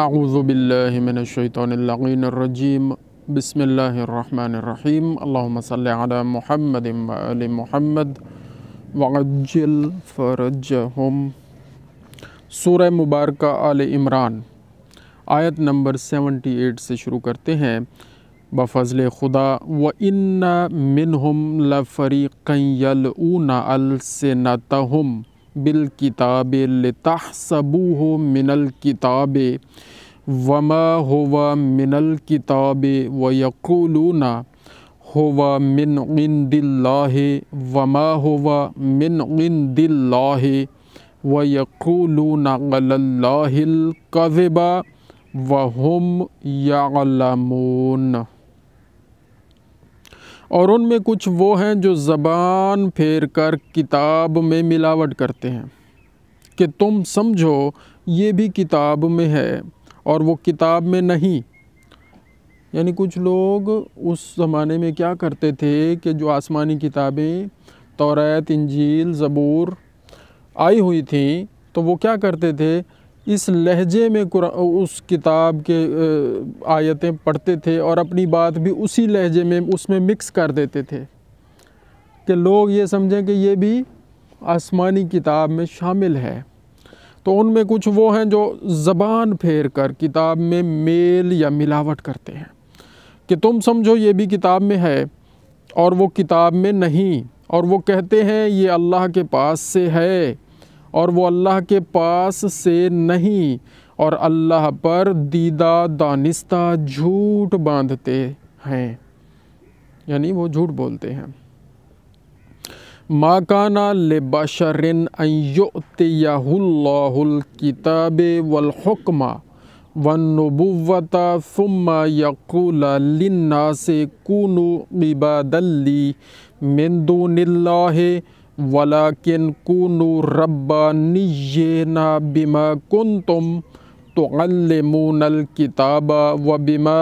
आउज़बिल्लिमिनशैतरजीम बसमीम अल्ला महमद महमद वजल फ़रज हम सूर मुबारक आल इमरान आयत नंबर 78 से शुरू करते हैं बफजल खुदा व इन मिन हम लफ़रीक़ल ऊना अलसनतहम بالكتاب لتحسبوه من الكتاب وما هو من الكتاب ويقولون هو من عند الله وما هو من عند الله ويقولون على الله الكذب وهم يعلمون और उनमें कुछ वो हैं जो ज़बान फेर कर किताब में मिलावट करते हैं कि तुम समझो ये भी किताब में है और वो किताब में नहीं यानी कुछ लोग उस ज़माने में क्या करते थे कि जो आसमानी किताबें तौरात इंजील ज़बूर आई हुई थी तो वो क्या करते थे इस लहजे में उस किताब के आयतें पढ़ते थे और अपनी बात भी उसी लहजे में उसमें मिक्स कर देते थे कि लोग ये समझें कि ये भी आसमानी किताब में शामिल है तो उनमें कुछ वो हैं जो ज़बान फेर कर किताब में मेल या मिलावट करते हैं कि तुम समझो ये भी किताब में है और वो किताब में नहीं और वो कहते हैं ये अल्लाह के पास से है और वो अल्लाह के पास से नहीं और अल्लाह पर दीदा दानिस्ता झूठ बांधते हैं यानी वो झूठ बोलते हैं माकाना लेबाशरिन अयोतयाहुल्लाकिताब वलहकमा वनबुवता फ़ुम्मा यकूल लिन्ना से कूनु इबादल्ली मिंदूनिल्लाह वलाकिन कूनु रब्बानियना बिमा कुंतुम तुम किताबा व बिमा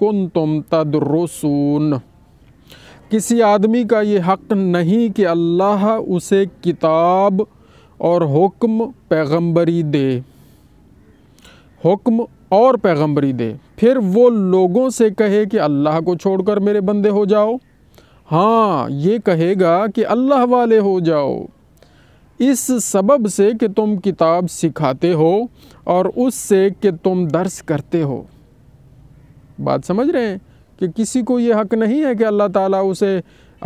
कुंतुम तदरुसून किसी आदमी का ये हक़ नहीं कि अल्लाह उसे किताब और हुक्म पैगंबरी दे हुक्म और पैगंबरी दे फिर वो लोगों से कहे कि अल्लाह को छोड़कर मेरे बंदे हो जाओ हाँ ये कहेगा कि अल्लाह वाले हो जाओ इस सबब से कि तुम किताब सिखाते हो और उससे कि तुम दर्स करते हो बात समझ रहे हैं कि किसी को ये हक नहीं है कि अल्लाह ताला उसे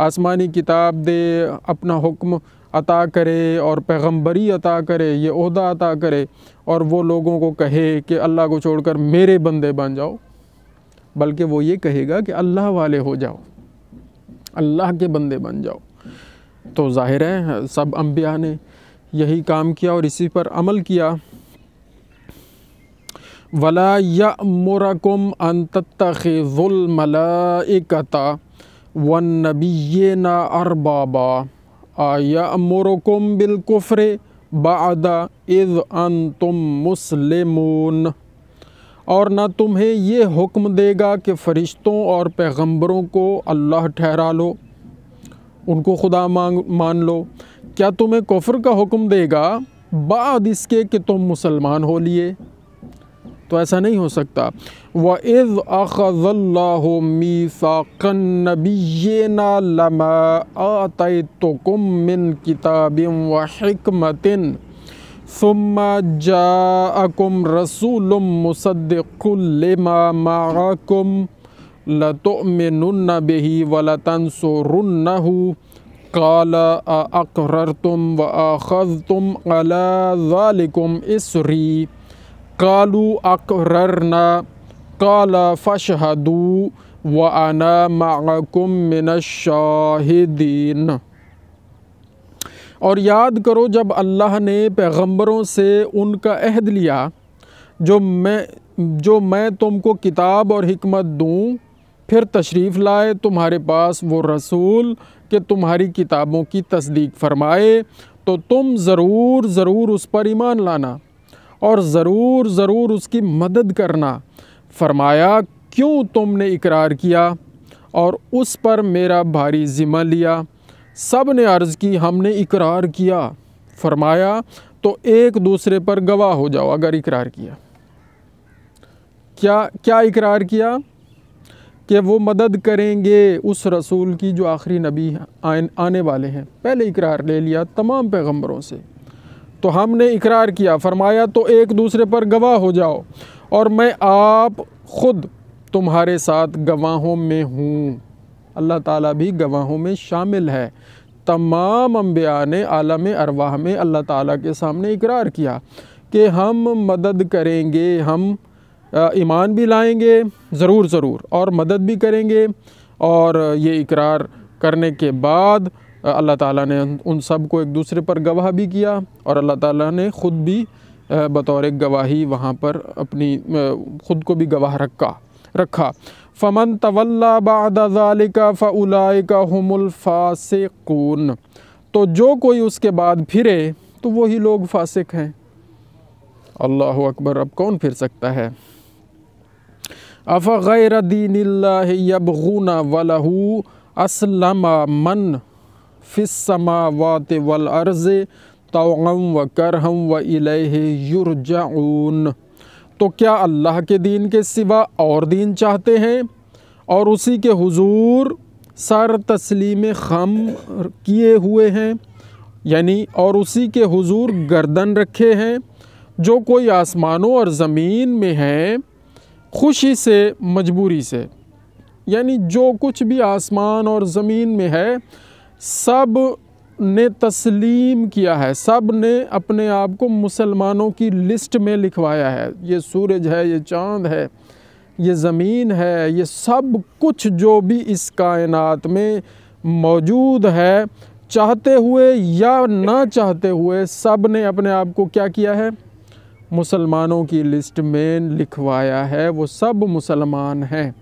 आसमानी किताब दे अपना हुक्म अता करे और पैगंबरी अता करे ये अहदा अता करे और वो लोगों को कहे कि अल्लाह को छोड़कर मेरे बंदे बन जाओ बल्कि वो ये कहेगा कि अल्लाह वाले हो जाओ अल्लाह के बंदे बन जाओ तो ज़ाहिर है सब अम्बिया ने यही काम किया और इसी पर अमल किया वला या मुरकुम अनतखुलमलाकता व नबी ना अरबाबा मुरकुम बिलकुफ़र बाद इज़ अन तुम मुसलिमून और न तुम्हें ये हुक्म देगा कि फ़रिश्तों और पैगंबरों को अल्लाह ठहरा लो उनको खुदा मांग मान लो क्या तुम्हें कुफर का हुक्म देगा बाद इसके कि तुम मुसलमान हो लिए तो ऐसा नहीं हो सकता व इज़ अखज़ल्लाहु मीसाक़न नबीना लमा आतैतुकुम मिन किताबिन व हिकमतिन जाकुम रसूल मुसदुल्लमाकुम लतोमिनन्ना बेही वलतनसोरन्नहु काला अकर तुम व अखज तुम अलाकुम इसरी कालू अकरना काला फशहदू व अना माकुम मिन शाहिदीन और याद करो जब अल्लाह ने पैगंबरों से उनका अहद लिया जो मैं जो मैं तुमको किताब और हिकमत दूँ फिर तशरीफ़ लाए तुम्हारे पास वो रसूल के तुम्हारी किताबों की तस्दीक फरमाए तो तुम ज़रूर ज़रूर उस पर ईमान लाना और ज़रूर ज़रूर उसकी मदद करना फरमाया क्यों तुमने इकरार किया और उस पर मेरा भारी ज़िम्मा लिया सब ने अर्ज़ की हमने इकरार किया फरमाया तो एक दूसरे पर गवाह हो जाओ अगर इकरार किया क्या क्या इकरार किया कि वो मदद करेंगे उस रसूल की जो आखिरी नबी आने वाले हैं पहले इकरार ले लिया तमाम पैगंबरों से तो हमने इकरार किया फरमाया तो एक दूसरे पर गवाह हो जाओ और मैं आप ख़ुद तुम्हारे साथ गवाहों में हूँ अल्लाह ताला भी गवाहों में शामिल है तमाम अम्बिया ने आलम अरवाह में अल्लाह ताला के सामने इकरार किया कि हम मदद करेंगे हम ईमान भी लाएंगे ज़रूर ज़रूर और मदद भी करेंगे और ये इकरार करने के बाद अल्लाह ताला ने उन सब को एक दूसरे पर गवाह भी किया और अल्लाह ताला ने ख़ुद भी बतौर गवाही वहाँ पर अपनी ख़ुद को भी गवाह रखा रखा फ़मन तवल्ला बदालिका फ़लाइका हमलफ़ासिकून तो जो कोई उसके बाद फिरे तो वही लोग फासिक हैं अल्लाह अकबर अब कौन फिर सकता है अफ़ गैर दीन यबगूना वलहू असलमा मन फ़िसमा वात वलअर्ज़ तो व करहम व इलह तो क्या अल्लाह के दीन के सिवा और दीन चाहते हैं और उसी के हुजूर सर तस्लीम खम किए हुए हैं यानी और उसी के हुजूर गर्दन रखे हैं जो कोई आसमानों और ज़मीन में है खुशी से मजबूरी से यानी जो कुछ भी आसमान और ज़मीन में है सब ने तस्लीम किया है सब ने अपने आप को मुसलमानों की लिस्ट में लिखवाया है ये सूरज है ये चांद है ये ज़मीन है ये सब कुछ जो भी इस कायनात में मौजूद है चाहते हुए या ना चाहते हुए सब ने अपने आप को क्या किया है मुसलमानों की लिस्ट में लिखवाया है वो सब मुसलमान हैं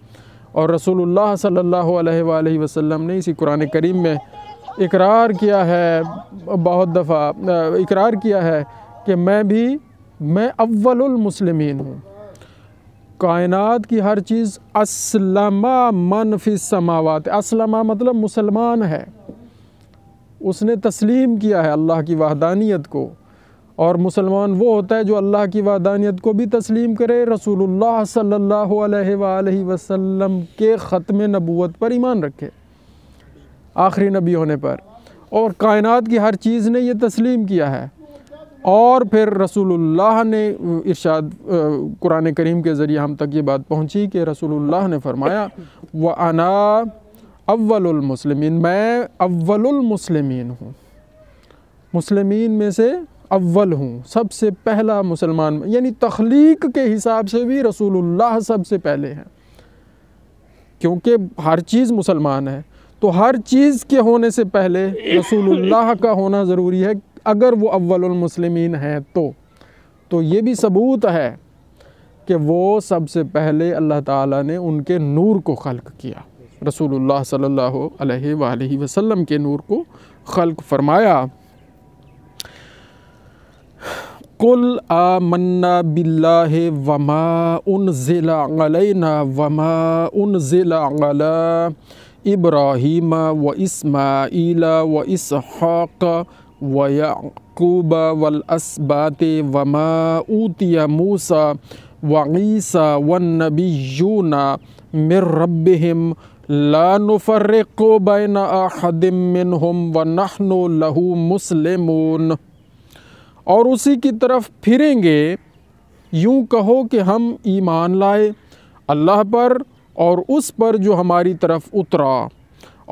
और रसूलुल्लाह सल्लल्लाहु अलैहि वसल्लम ने इसी कुरान करीम में इकरार किया है बहुत दफ़ा इकरार किया है कि मैं भी मैं अव्वल हूँ कायनात की हर चीज़ असलमा मनफि समावत असलमा मतलब मुसलमान है उसने तस्लीम किया है अल्लाह की वहदानियत को और मुसलमान वो होता है जो अल्लाह की वहदानियत को भी तस्लीम करे रसूलुल्लाह सल्लल्लाहु अलैहि वसल्लम के ख़त्म नबूवत पर ईमान रखे आखिरी नबी होने पर और कायनात की हर चीज़ ने यह तस्लीम किया है और फिर रसूलुल्लाह ने इरशाद कुरान करीम के ज़रिए हम तक ये बात पहुंची कि रसूलुल्लाह ने फरमाया व अना अव्वलमसलमिन मैं अव्वलमसलमिन हूँ मुसलमिन में से अव्वल हूँ सबसे पहला मुसलमान यानी तख्लीक के हिसाब से भी रसूलुल्लाह सबसे पहले हैं क्योंकि हर चीज़ मुसलमान है तो हर चीज़ के होने से पहले रसूलुल्लाह का होना ज़रूरी है अगर वो अव्वलमसलमिन हैं तो तो ये भी सबूत है कि वो सबसे पहले अल्लाह ताला ने उनके नूर को खल्क किया रसूलुल्लाह सल्लल्लाहु अलैहि वसल्लम के नूर को खल्क फरमाया कुल आमन्ना बिल्लाह वमा उन ज़िला वमा उन ज़िला इब्राहिम व इसमाईल व इसहाक़ व याकूब वल असबात वमा ऊतिया मूसा व ईसा व नबीयून मिर रब्बिहिम ला नुफर्रिक़ु बैन अहदिम मिनहुम व नहनु लहू मुस्लिमून और उसी की तरफ फिरेंगे यूं कहो कि हम ईमान लाए अल्लाह पर और उस पर जो हमारी तरफ उतरा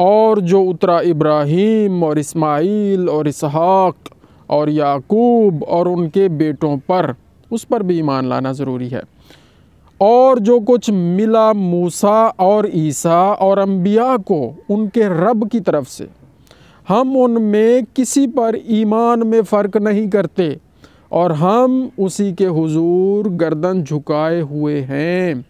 और जो उतरा इब्राहिम और इस्माइल और इसहाक और याकूब और उनके बेटों पर उस पर भी ईमान लाना ज़रूरी है और जो कुछ मिला मूसा और ईसा और अम्बिया को उनके रब की तरफ से हम उनमें किसी पर ईमान में फ़र्क नहीं करते और हम उसी के हुजूर गर्दन झुकाए हुए हैं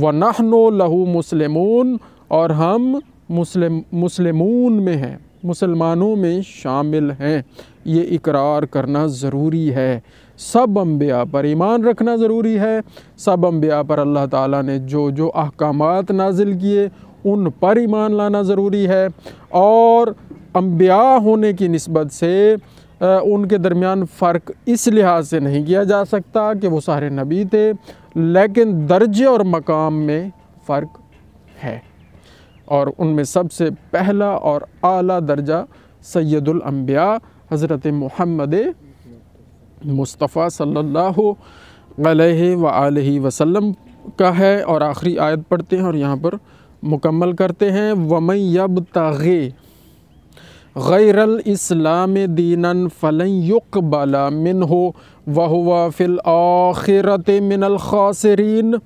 व नहनो लहू मुसलमून और हम मुस्लिम मुसलमून में हैं मुसलमानों में शामिल हैं ये इकरार करना ज़रूरी है सब अम्बिया पर ईमान रखना ज़रूरी है सब अम्बिया पर अल्लाह ताला ने जो जो अहकाम नाजिल किए उन पर ईमान लाना ज़रूरी है और अम्बिया होने की नस्बत से उनके दरमियान फ़र्क इस लिहाज से नहीं किया जा सकता कि वो सारे नबी थे लेकिन दर्जे और मकाम में फ़र्क है और उनमें सबसे पहला और आला दर्जा सैदुल अम्बिया हज़रत मोहम्मद मुस्तफ़ा सल्लल्लाहु अलैहि व वसल्लम का है और आखिरी आयत पढ़ते हैं और यहाँ पर मुकम्मल करते हैं वमैब ताग़े इस्लाम दीना फ़लन युकबला मिन हो वह फ़िल आखिरत मिनल खासरीन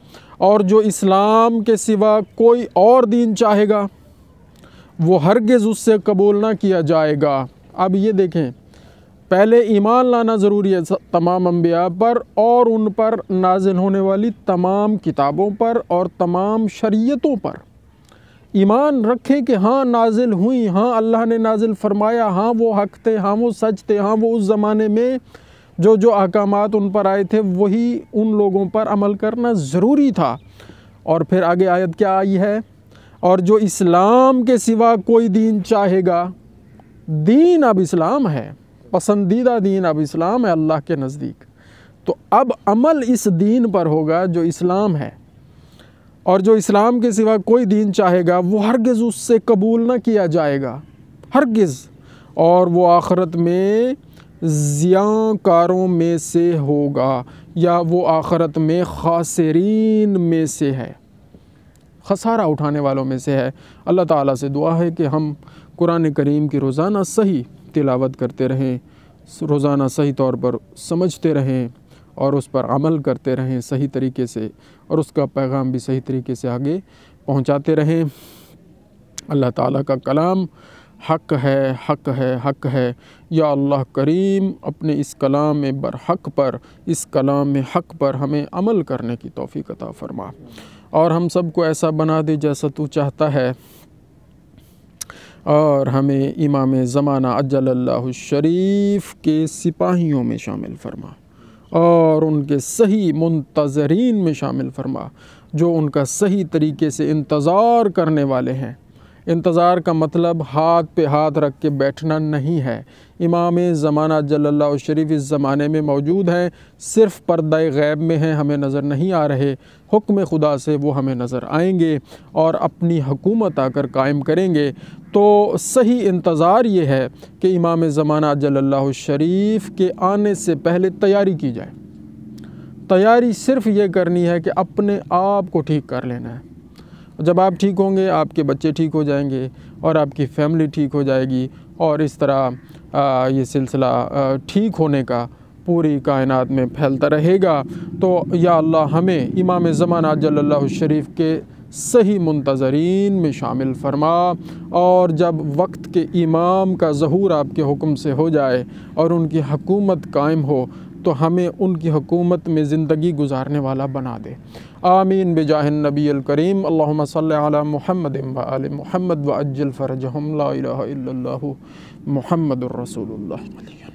और जो इस्लाम के सिवा कोई और दीन चाहेगा वो हरगिज़ उससे कबूल ना किया जाएगा अब ये देखें पहले ईमान लाना ज़रूरी है तमाम अम्बिया पर और उन पर नाजिल होने वाली तमाम किताबों पर और तमाम शरीयतों पर ईमान रखें कि हाँ नाजिल हुई हाँ अल्लाह ने नाजिल फरमाया हाँ वो हक थे हाँ वो सच थे हाँ वो उस ज़माने में जो जो अहकाम उन पर आए थे वही उन लोगों पर अमल करना ज़रूरी था और फिर आगे आयत क्या आई है और जो इस्लाम के सिवा कोई दीन चाहेगा दीन अब इस्लाम है पसंदीदा दीन अब इस्लाम है अल्लाह के नज़दीक तो अब अमल इस दीन पर होगा जो इस्लाम है और जो इस्लाम के सिवा कोई दीन चाहेगा वो हरगिज़ उससे कबूल ना किया जाएगा हरगिज़ और वो आखरत में ज़ियाकारों में से होगा या वो आखरत में खासरीन में से है खसारा उठाने वालों में से है अल्लाह ताला से दुआ है कि हम कुरान करीम की रोज़ाना सही तिलावत करते रहें रोज़ाना सही तौर पर समझते रहें और उस पर अमल करते रहें सही तरीके से और उसका पैगाम भी सही तरीके से आगे पहुंचाते रहें अल्लाह ताला का कलाम हक है हक है हक है या अल्लाह करीम अपने इस कलाम में बर हक पर इस कलाम में हक पर हमें अमल करने की तोफ़ी अता फ़रमा और हम सबको ऐसा बना दे जैसा तू चाहता है और हमें इमाम ज़माना अज्जल शरीफ के सिपाहियों में शामिल फरमा और उनके सही मुंतज़रीन में शामिल फरमा जो उनका सही तरीके से इंतज़ार करने वाले हैं इंतज़ार का मतलब हाथ पे हाथ रख के बैठना नहीं है इमाम ज़माना जल्ला शरीफ इस ज़माने में मौजूद हैं सिर्फ पर्दा गैब में हैं हमें नज़र नहीं आ रहे हुक्म खुदा से वो हमें नज़र आएंगे और अपनी हकूमत आकर कायम करेंगे तो सही इंतज़ार ये है कि इमाम ज़माना जल्ला शरीफ के आने से पहले तैयारी की जाए तैयारी सिर्फ ये करनी है कि अपने आप को ठीक कर लेना है जब आप ठीक होंगे आपके बच्चे ठीक हो जाएंगे और आपकी फैमिली ठीक हो जाएगी और इस तरह आ, ये सिलसिला ठीक होने का पूरी कायनात में फैलता रहेगा तो या अल्लाह हमें इमाम ज़माना जल्ला शरीफ के सही मुंतज़रीन में शामिल फरमा और जब वक्त के इमाम का जहूर आपके हुक्म से हो जाए और उनकी हकूमत कायम हो तो हमें उनकी हकूमत में ज़िंदगी गुजारने वाला बना दे आमीन बेजाहन नबी करीम अल्लाम महमद वाल महमद व अज्जल फ़रजहम ला